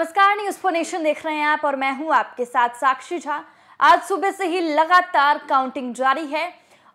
नमस्कार news for nation देख रहे हैं आप और मैं हूं आपके साथ साक्षी झा आज सुबह से ही लगातार काउंटिंग जारी है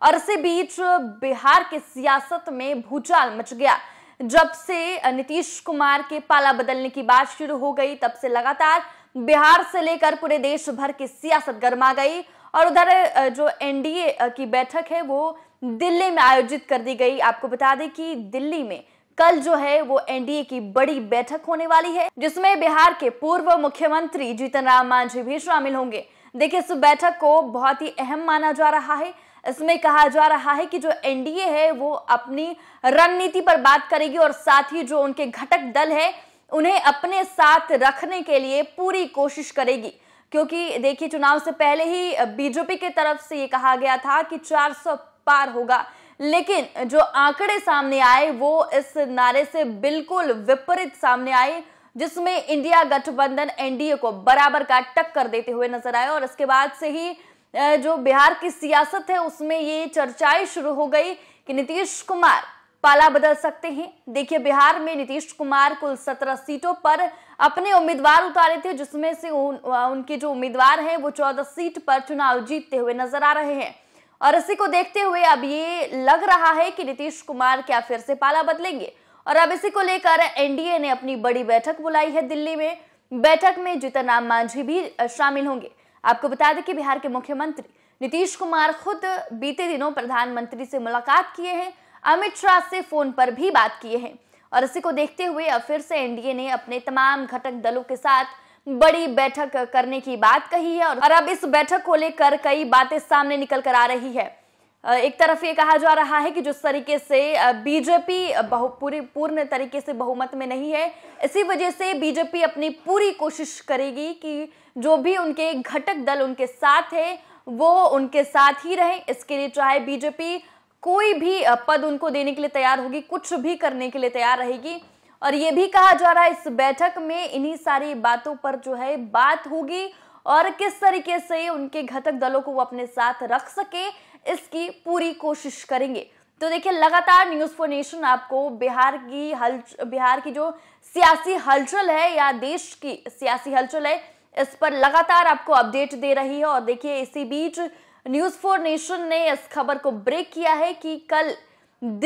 और इसी बीच बिहार के सियासत में भूचाल मच गया जब से नीतीश कुमार के पाला बदलने की बात शुरू हो गई तब से लगातार बिहार से लेकर पूरे देश भर की सियासत गर्मा गई और उधर जो एनडीए की बैठक है वो दिल्ली में आयोजित कर दी गई आपको बता दें कि दिल्ली में कल जो है वो एनडीए की बड़ी बैठक होने वाली है जिसमें बिहार के पूर्व मुख्यमंत्री जीतन राम मांझी भी शामिल होंगे देखिए इस बैठक को बहुत ही अहम माना जा रहा है इसमें कहा जा रहा है कि जो एनडीए है वो अपनी रणनीति पर बात करेगी और साथ ही जो उनके घटक दल है उन्हें अपने साथ रखने के लिए पूरी कोशिश करेगी क्योंकि देखिए चुनाव से पहले ही बीजेपी की तरफ से ये कहा गया था कि 400 पार होगा लेकिन जो आंकड़े सामने आए वो इस नारे से बिल्कुल विपरीत सामने आए जिसमें इंडिया गठबंधन एनडीए को बराबर का टक्कर देते हुए नजर आए और इसके बाद से ही जो बिहार की सियासत है उसमें ये चर्चाएं शुरू हो गई कि नीतीश कुमार पाला बदल सकते हैं देखिए बिहार में नीतीश कुमार कुल सत्रह सीटों पर अपने उम्मीदवार उतारे थे जिसमें से उन, उनके जो उम्मीदवार हैं वो चौदह सीट पर चुनाव जीतते हुए नजर आ रहे हैं और इसी को देखते हुए अब ये लग रहा है कि नीतीश कुमार क्या फिर से पाला बदलेंगे और अब इसी को लेकर एनडीए ने अपनी बड़ी बैठक बुलाई है दिल्ली में बैठक में जीतन राम मांझी भी शामिल होंगे आपको बता दें कि बिहार के मुख्यमंत्री नीतीश कुमार खुद बीते दिनों प्रधानमंत्री से मुलाकात किए हैं अमित शाह से फोन पर भी बात किए हैं और इसी को देखते हुए अब फिर से एनडीए ने अपने तमाम घटक दलों के साथ बड़ी बैठक करने की बात कही है और अब इस बैठक को लेकर कई बातें सामने निकल कर आ रही है एक तरफ ये कहा जा रहा है कि जिस तरीके से बीजेपी बहु पूरी पूर्ण तरीके से बहुमत में नहीं है इसी वजह से बीजेपी अपनी पूरी कोशिश करेगी कि जो भी उनके घटक दल उनके साथ है वो उनके साथ ही रहे इसके लिए चाहे बीजेपी कोई भी पद उनको देने के लिए तैयार होगी कुछ भी करने के लिए तैयार रहेगी और ये भी कहा जा रहा है इस बैठक में इन्हीं सारी बातों पर जो है बात होगी और किस तरीके से उनके घटक दलों को वो अपने साथ रख सके इसकी पूरी कोशिश करेंगे तो देखिए लगातार न्यूज फॉर नेशन आपको बिहार की हल बिहार की जो सियासी हलचल है या देश की सियासी हलचल है इस पर लगातार आपको अपडेट दे रही है और देखिए इसी बीच न्यूज फॉर नेशन ने इस खबर को ब्रेक किया है कि कल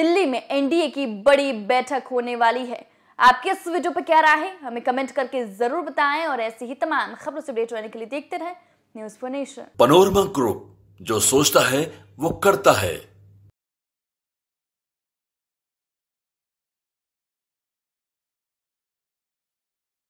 दिल्ली में एनडीए की बड़ी बैठक होने वाली है आपकी इस वीडियो पर क्या राय है हमें कमेंट करके जरूर बताएं और ऐसी ही तमाम खबरों से अपडेट रहने के लिए देखते रहें न्यूज नेशन पनोरमा ग्रुप जो सोचता है वो करता है